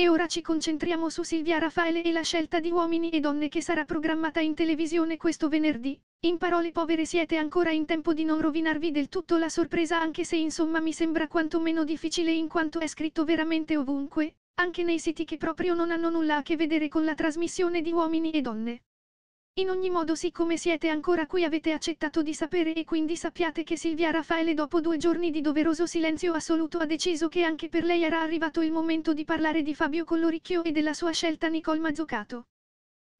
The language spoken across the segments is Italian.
E ora ci concentriamo su Silvia Raffaele e la scelta di uomini e donne che sarà programmata in televisione questo venerdì. In parole povere siete ancora in tempo di non rovinarvi del tutto la sorpresa anche se insomma mi sembra quantomeno difficile in quanto è scritto veramente ovunque, anche nei siti che proprio non hanno nulla a che vedere con la trasmissione di uomini e donne. In ogni modo siccome siete ancora qui avete accettato di sapere e quindi sappiate che Silvia Raffaele dopo due giorni di doveroso silenzio assoluto ha deciso che anche per lei era arrivato il momento di parlare di Fabio Colloricchio e della sua scelta Nicole Mazzucato.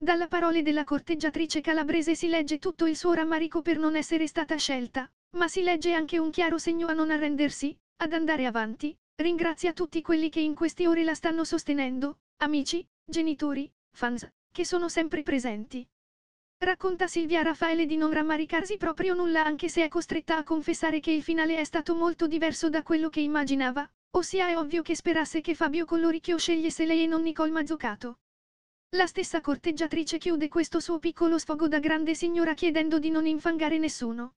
Dalla parole della corteggiatrice calabrese si legge tutto il suo rammarico per non essere stata scelta, ma si legge anche un chiaro segno a non arrendersi, ad andare avanti, ringrazia tutti quelli che in queste ore la stanno sostenendo, amici, genitori, fans, che sono sempre presenti. Racconta Silvia Raffaele di non rammaricarsi proprio nulla anche se è costretta a confessare che il finale è stato molto diverso da quello che immaginava, ossia è ovvio che sperasse che Fabio Colloricchio scegliesse lei e non Nicole Mazzucato. La stessa corteggiatrice chiude questo suo piccolo sfogo da grande signora chiedendo di non infangare nessuno.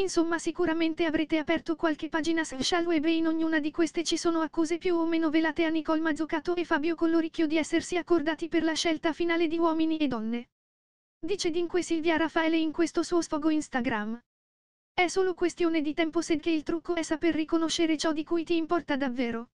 Insomma sicuramente avrete aperto qualche pagina social web e in ognuna di queste ci sono accuse più o meno velate a Nicole Mazzucato e Fabio Colloricchio di essersi accordati per la scelta finale di uomini e donne. Dice dunque Silvia Raffaele in questo suo sfogo Instagram. È solo questione di tempo che il trucco è saper riconoscere ciò di cui ti importa davvero.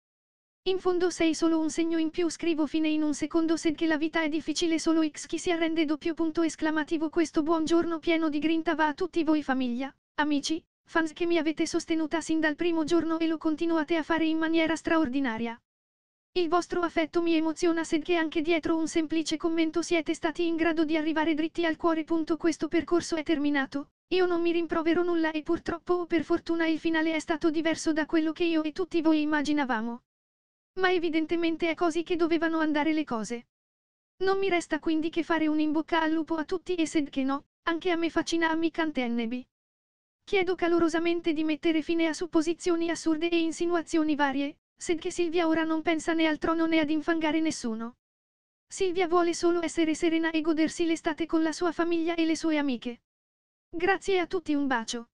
In fondo sei solo un segno in più scrivo fine in un secondo sed che la vita è difficile solo x chi si arrende doppio punto esclamativo questo buongiorno pieno di grinta va a tutti voi famiglia, amici, fans che mi avete sostenuta sin dal primo giorno e lo continuate a fare in maniera straordinaria. Il vostro affetto mi emoziona che anche dietro un semplice commento siete stati in grado di arrivare dritti al cuore. Questo percorso è terminato, io non mi rimprovero nulla e purtroppo o per fortuna il finale è stato diverso da quello che io e tutti voi immaginavamo. Ma evidentemente è così che dovevano andare le cose. Non mi resta quindi che fare un in bocca al lupo a tutti e sed che no, anche a me facina amicante Ennebi. Chiedo calorosamente di mettere fine a supposizioni assurde e insinuazioni varie, Sedge Silvia ora non pensa né al trono né ad infangare nessuno. Silvia vuole solo essere serena e godersi l'estate con la sua famiglia e le sue amiche. Grazie a tutti un bacio.